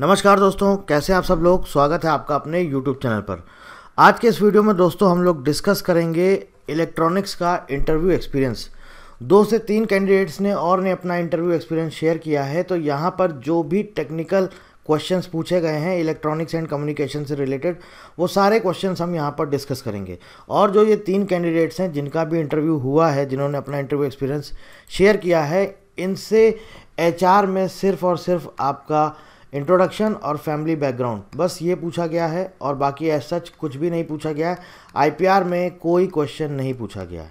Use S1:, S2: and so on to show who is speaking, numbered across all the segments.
S1: नमस्कार दोस्तों कैसे आप सब लोग स्वागत है आपका अपने YouTube चैनल पर आज के इस वीडियो में दोस्तों हम लोग डिस्कस करेंगे इलेक्ट्रॉनिक्स का इंटरव्यू एक्सपीरियंस दो से तीन कैंडिडेट्स ने और ने अपना इंटरव्यू एक्सपीरियंस शेयर किया है तो यहाँ पर जो भी टेक्निकल क्वेश्चंस पूछे गए हैं इलेक्ट्रॉनिक्स एंड कम्युनिकेशन से रिलेटेड वो सारे क्वेश्चंस हम यहाँ पर डिस्कस करेंगे और जो ये तीन कैंडिडेट्स हैं जिनका भी इंटरव्यू हुआ है जिन्होंने अपना इंटरव्यू एक्सपीरियंस शेयर किया है इनसे एच में सिर्फ और सिर्फ आपका इंट्रोडक्शन और फैमिली बैकग्राउंड बस ये पूछा गया है और बाकी एज सच कुछ भी नहीं पूछा गया है आईपीआर में कोई क्वेश्चन नहीं पूछा गया है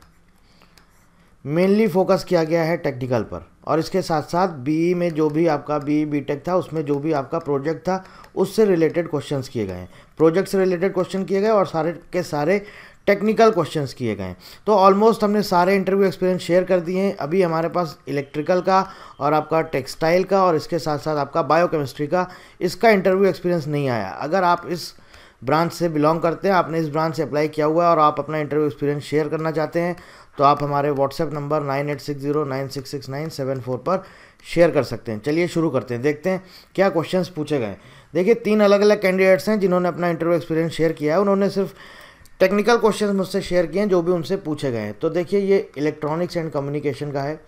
S1: मेनली फोकस किया गया है टेक्निकल पर और इसके साथ साथ बी में जो भी आपका बी बीटेक e था उसमें जो भी आपका प्रोजेक्ट था उससे रिलेटेड क्वेश्चंस किए गए हैं प्रोजेक्ट से रिलेटेड क्वेश्चन किए गए और सारे के सारे टेक्निकल क्वेश्चंस किए गए तो ऑलमोस्ट हमने सारे इंटरव्यू एक्सपीरियंस शेयर कर दिए हैं अभी हमारे पास इलेक्ट्रिकल का और आपका टेक्सटाइल का और इसके साथ साथ आपका बायोकेमिस्ट्री का इसका इंटरव्यू एक्सपीरियंस नहीं आया अगर आप इस ब्रांच से बिलोंग करते हैं आपने इस ब्रांच से अप्लाई किया हुआ है और आप अपना इंटरव्यू एक्सपीरियंस शेयर करना चाहते हैं तो आप हमारे WhatsApp number nine eight six zero nine six six nine seven four पर शेयर कर सकते हैं चलिए शुरू करते हैं देखते हैं क्या क्वेश्चंस पूछे गए देखिए तीन अलग अलग कैंडिडेट्स हैं जिन्होंने अपना इंटरव्यू एक्सपीरियंस शेयर किया है उन्होंने सिर्फ टेक्निकल क्वेश्चन मुझसे शेयर किए हैं जो भी उनसे पूछे गए हैं तो देखिए ये इलेक्ट्रॉनिक्स एंड कम्युनिकेशन का है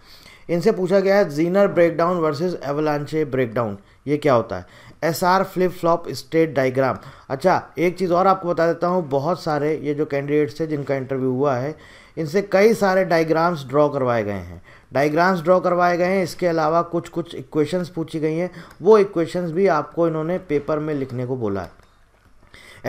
S1: इनसे पूछा गया है Zener breakdown versus avalanche breakdown ये क्या होता है S R flip flop state diagram अच्छा एक चीज़ और आपको बता देता हूँ बहुत सारे ये जो कैंडिडेट्स हैं जिनका इंटरव्यू हुआ है इनसे कई सारे डायग्राम्स ड्रॉ करवाए गए हैं डायग्राम्स ड्रॉ करवाए गए हैं इसके अलावा कुछ कुछ इक्वेशंस पूछी गई हैं वो इक्वेशंस भी आपको इन्होंने पेपर में लिखने को बोला है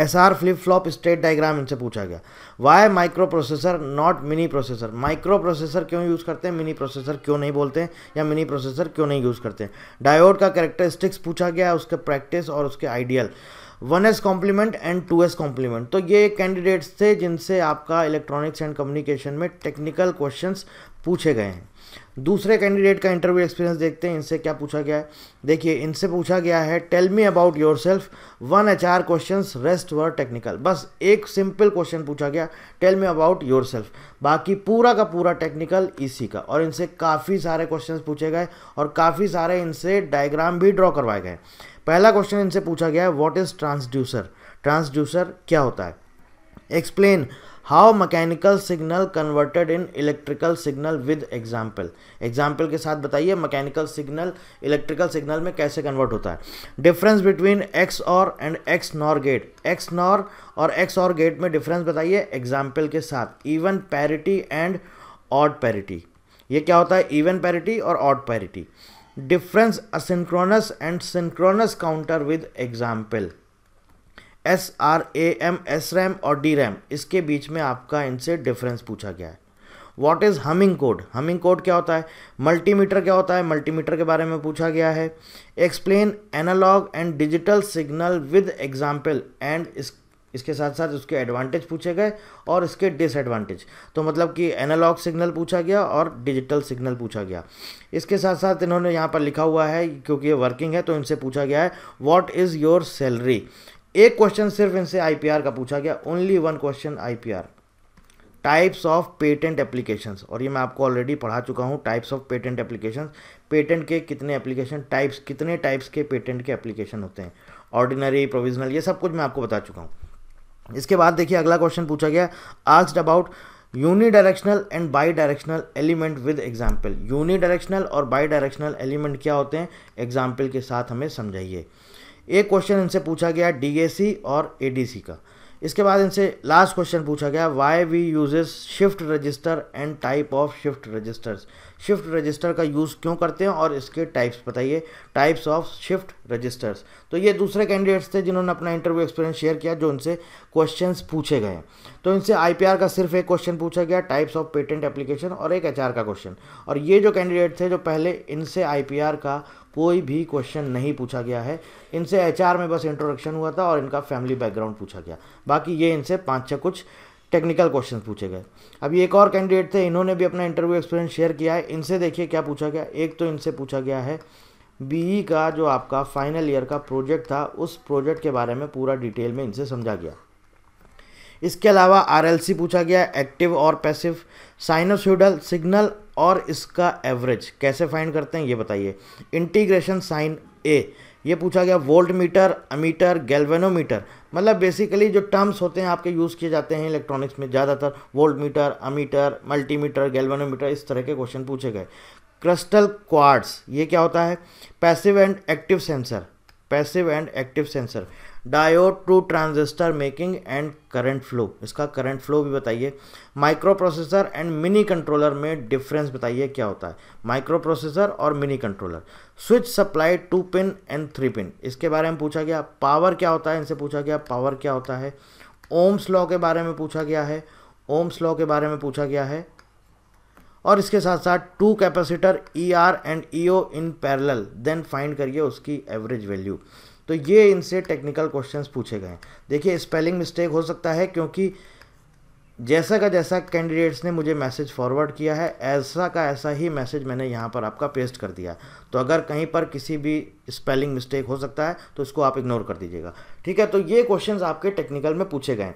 S1: S R flip flop state diagram इनसे पूछा गया why microprocessor not mini processor microprocessor क्यों यूज़ करते हैं मिनी प्रोसेसर क्यों नहीं बोलते हैं या मिनी प्रोसेसर क्यों नहीं यूज़ करते हैं डायोड का करेक्टरिस्टिक्स पूछा गया उसके प्रैक्टिस और उसके ideal one's complement and two's complement तो ये कैंडिडेट्स थे जिनसे आपका इलेक्ट्रॉनिक्स एंड कम्युनिकेशन में टेक्निकल क्वेश्चंस पूछे गए हैं दूसरे कैंडिडेट का इंटरव्यू एक्सपीरियंस देखते हैं इनसे क्या पूछा गया है देखिए इनसे पूछा गया है tell me about yourself one H R question rest were technical बस एक सिंपल क्वेश्चन पूछा गया tell me about yourself बाकी पूरा का पूरा टेक्निकल इसी का और इनसे काफ़ी सारे क्वेश्चन पूछे गए और काफ़ी सारे इनसे डायग्राम भी ड्रॉ करवाए गए पहला क्वेश्चन इनसे पूछा गया है वॉट इज़ ट्रांसड्यूसर ट्रांसड्यूसर क्या होता है explain how mechanical signal converted in electrical signal with example example के साथ बताइए मैकेनिकल सिग्नल इलेक्ट्रिकल सिग्नल में कैसे कन्वर्ट होता है difference between X OR and X NOR gate X NOR और एक्स और गेट में डिफरेंस बताइए एग्जाम्पल के साथ even parity and odd parity ये क्या होता है इवन पैरिटी और odd parity difference asynchronous and synchronous counter with example S R A M S RAM और डी रैम इसके बीच में आपका इनसे डिफरेंस पूछा गया है what is hamming code hamming code क्या होता है मल्टीमीटर क्या होता है मल्टीमीटर के बारे में पूछा गया है explain analog and digital signal with example and इस इसके साथ साथ उसके एडवांटेज पूछे गए और इसके डिसएडवांटेज तो मतलब कि एनालॉग सिग्नल पूछा गया और डिजिटल सिग्नल पूछा गया इसके साथ साथ इन्होंने यहाँ पर लिखा हुआ है क्योंकि ये वर्किंग है तो इनसे पूछा गया है वॉट इज़ योर सैलरी एक क्वेश्चन सिर्फ इनसे आईपीआर का पूछा गया only one question IPR types of patent applications और ये मैं आपको ऑलरेडी पढ़ा चुका हूँ types of patent applications patent के कितने एप्लीकेशन टाइप्स कितने टाइप्स के पेटेंट के एप्लीकेशन होते हैं ऑर्डिनरी प्रोविजनल ये सब कुछ मैं आपको बता चुका हूँ इसके बाद देखिए अगला क्वेश्चन पूछा गया asked about unidirectional and bidirectional element with example unidirectional और बाई डायरेक्शनल एलिमेंट क्या होते हैं एग्जाम्पल के साथ हमें समझाइए एक क्वेश्चन इनसे पूछा गया डीएसी और एडीसी का इसके बाद इनसे लास्ट क्वेश्चन पूछा गया why we uses shift register and type of shift registers shift register का यूज़ क्यों करते हैं और इसके टाइप्स बताइए टाइप्स ऑफ शिफ्ट रजिस्टर्स तो ये दूसरे कैंडिडेट्स थे जिन्होंने अपना इंटरव्यू एक्सपीरियंस शेयर किया जो उनसे क्वेश्चन पूछे गए तो इनसे आई का सिर्फ एक क्वेश्चन पूछा गया टाइप्स ऑफ पेटेंट एप्लीकेशन और एक एच का क्वेश्चन और ये जो कैंडिडेट थे जो पहले इनसे आई का कोई भी क्वेश्चन नहीं पूछा गया है इनसे एचआर में बस इंट्रोडक्शन हुआ था और इनका फैमिली बैकग्राउंड पूछा गया बाकी ये इनसे पाँच छः कुछ टेक्निकल क्वेश्चन पूछे गए अब एक और कैंडिडेट थे इन्होंने भी अपना इंटरव्यू एक्सपीरियंस शेयर किया है इनसे देखिए क्या पूछा गया एक तो इनसे पूछा गया है बीई e का जो आपका फाइनल ईयर का प्रोजेक्ट था उस प्रोजेक्ट के बारे में पूरा डिटेल में इनसे समझा गया इसके अलावा आरएलसी पूछा गया एक्टिव और पैसिव साइनोसूडल सिग्नल और इसका एवरेज कैसे फाइंड करते हैं ये बताइए इंटीग्रेशन साइन ए ये पूछा गया वोल्ट मीटर अमीटर गैल्वेनोमीटर मतलब बेसिकली जो टर्म्स होते हैं आपके यूज़ किए जाते हैं इलेक्ट्रॉनिक्स में ज़्यादातर voltmeter ammeter multimeter galvanometer इस तरह के क्वेश्चन पूछे गए क्रिस्टल क्वार्ट्स ये क्या होता है passive and active sensor passive and active sensor diode to transistor making and current flow इसका करंट फ्लो भी बताइए microprocessor and mini controller में डिफरेंस बताइए क्या होता है माइक्रो प्रोसेसर और mini controller switch supply two pin and three pin इसके बारे में पूछा गया पावर क्या होता है इनसे पूछा गया पावर क्या होता है ओम्स लॉ के बारे में पूछा गया है ओम्स लॉ के बारे में पूछा गया है और इसके साथ साथ two capacitor E R and E O in parallel then find करिए उसकी एवरेज वैल्यू तो ये इनसे टेक्निकल क्वेश्चन पूछे गए देखिए स्पेलिंग मिस्टेक हो सकता है क्योंकि जैसा का जैसा कैंडिडेट्स ने मुझे मैसेज फॉरवर्ड किया है ऐसा का ऐसा ही मैसेज मैंने यहाँ पर आपका पेस्ट कर दिया तो अगर कहीं पर किसी भी स्पेलिंग मिस्टेक हो सकता है तो इसको आप इग्नोर कर दीजिएगा ठीक है तो ये क्वेश्चंस आपके टेक्निकल में पूछे गए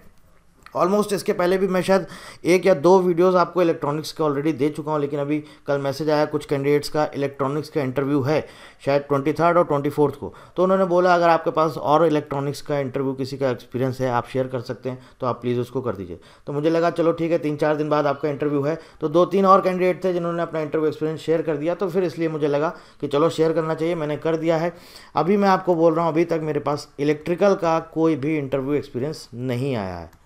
S1: ऑलमोस्ट इसके पहले भी मैं शायद एक या दो वीडियोस आपको इलेक्ट्रॉनिक्स के ऑलरेडी दे चुका हूँ लेकिन अभी कल मैसेज आया कुछ कैंडिडेट्स का इलेक्ट्रॉनिक्स का इंटरव्यू है शायद ट्वेंटी थर्ड और ट्वेंटी फोर्थ को तो उन्होंने बोला अगर आपके पास और इलेक्ट्रॉनिक्स का इंटरव्यू किसी का एक्सपीरियंस है आप शेयर कर सकते हैं तो आप प्लीज़ उसको कर दीजिए तो मुझे लगा चलो ठीक है तीन चार दिन बाद आपका इंटरव्यू है तो दो तीन और कैंडिडेट थे जिन्होंने अपना इंटरव्यू एक्सपीरियंस शेयर कर दिया तो फिर इसलिए मुझे लगा कि चलो शेयर करना चाहिए मैंने कर दिया है अभी मैं आपको बोल रहा हूँ अभी तक मेरे पास इलेक्ट्रिकल का कोई भी इंटरव्यू एक्सपीरियंस नहीं आया है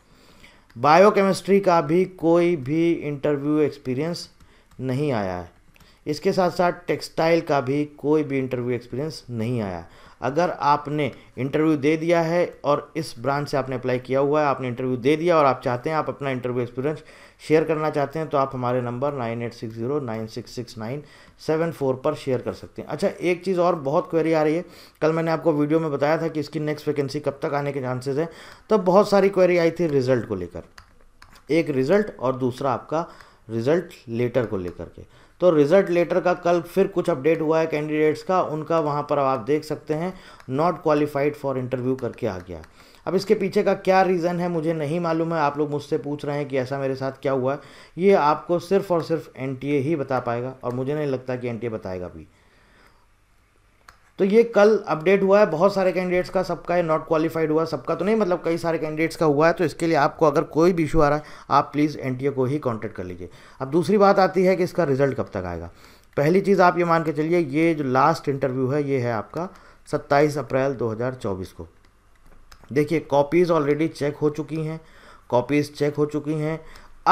S1: बायोकेमिस्ट्री का भी कोई भी इंटरव्यू एक्सपीरियंस नहीं आया है इसके साथ साथ टेक्सटाइल का भी कोई भी इंटरव्यू एक्सपीरियंस नहीं आया अगर आपने इंटरव्यू दे दिया है और इस ब्रांच से आपने अप्लाई किया हुआ है आपने इंटरव्यू दे दिया और आप चाहते हैं आप अपना इंटरव्यू एक्सपीरियंस शेयर करना चाहते हैं तो आप हमारे number nine eight six zero nine six six nine seven four पर शेयर कर सकते हैं अच्छा एक चीज़ और बहुत क्वेरी आ रही है कल मैंने आपको वीडियो में बताया था कि इसकी नेक्स्ट वैकेंसी कब तक आने के चांसेस हैं तो बहुत सारी क्वेरी आई थी रिजल्ट को लेकर एक रिजल्ट और दूसरा आपका रिजल्ट लेटर को लेकर के तो रिजल्ट लेटर का कल फिर कुछ अपडेट हुआ है कैंडिडेट्स का उनका वहाँ पर आप देख सकते हैं नॉट क्वालिफाइड फॉर इंटरव्यू करके आ गया अब इसके पीछे का क्या रीज़न है मुझे नहीं मालूम है आप लोग मुझसे पूछ रहे हैं कि ऐसा मेरे साथ क्या हुआ ये आपको सिर्फ और सिर्फ एन ही बता पाएगा और मुझे नहीं लगता कि एन बताएगा भी तो ये कल अपडेट हुआ है बहुत सारे कैंडिडेट्स का सबका नॉट क्वालिफाइड हुआ सबका तो नहीं मतलब कई सारे कैंडिडेट्स का हुआ है तो इसके लिए आपको अगर कोई भी इशू आ रहा है आप प्लीज़ एन को ही कॉन्टैक्ट कर लीजिए अब दूसरी बात आती है कि इसका रिजल्ट कब तक आएगा पहली चीज़ आप ये मान के चलिए ये जो लास्ट इंटरव्यू है ये है आपका सत्ताईस अप्रैल दो को देखिए कॉपीज़ ऑलरेडी चेक हो चुकी हैं कॉपीज़ चेक हो चुकी हैं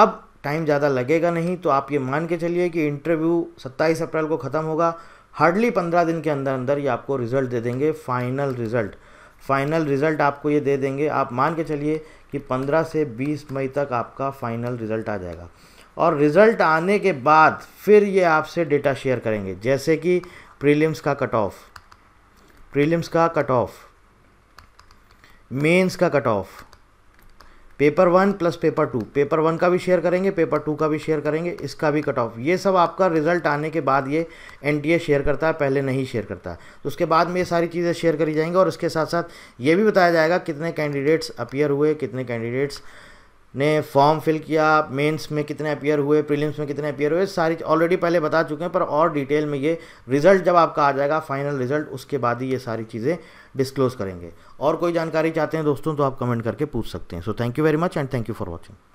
S1: अब टाइम ज़्यादा लगेगा नहीं तो आप ये मान के चलिए कि इंटरव्यू 27 अप्रैल को ख़त्म होगा हार्डली 15 दिन के अंदर अंदर ये आपको रिज़ल्ट दे देंगे फाइनल रिज़ल्ट फाइनल रिज़ल्ट आपको ये दे देंगे आप मान के चलिए कि 15 से 20 मई तक आपका फाइनल रिज़ल्ट आ जाएगा और रिज़ल्ट आने के बाद फिर ये आपसे डेटा शेयर करेंगे जैसे कि प्रीलिम्स का कट ऑफ प्रीलिम्स का कट ऑफ मेंस का cut off paper one plus paper two paper one का भी शेयर करेंगे पेपर टू का भी शेयर करेंगे इसका भी कट ऑफ ये सब आपका रिजल्ट आने के बाद ये एन शेयर करता है पहले नहीं शेयर करता है तो उसके बाद में ये सारी चीज़ें शेयर करी जाएंगी और उसके साथ साथ ये भी बताया जाएगा कितने कैंडिडेट्स अपियर हुए कितने कैंडिडेट्स ने फॉर्म फिल किया मेंस में कितने अपियर हुए प्रीलिम्स में कितने अपियर हुए सारी ऑलरेडी पहले बता चुके हैं पर और डिटेल में ये रिजल्ट जब आपका आ जाएगा फाइनल रिजल्ट उसके बाद ही ये सारी चीज़ें डिस्क्लोज करेंगे और कोई जानकारी चाहते हैं दोस्तों तो आप कमेंट करके पूछ सकते हैं so thank you very much and thank you for watching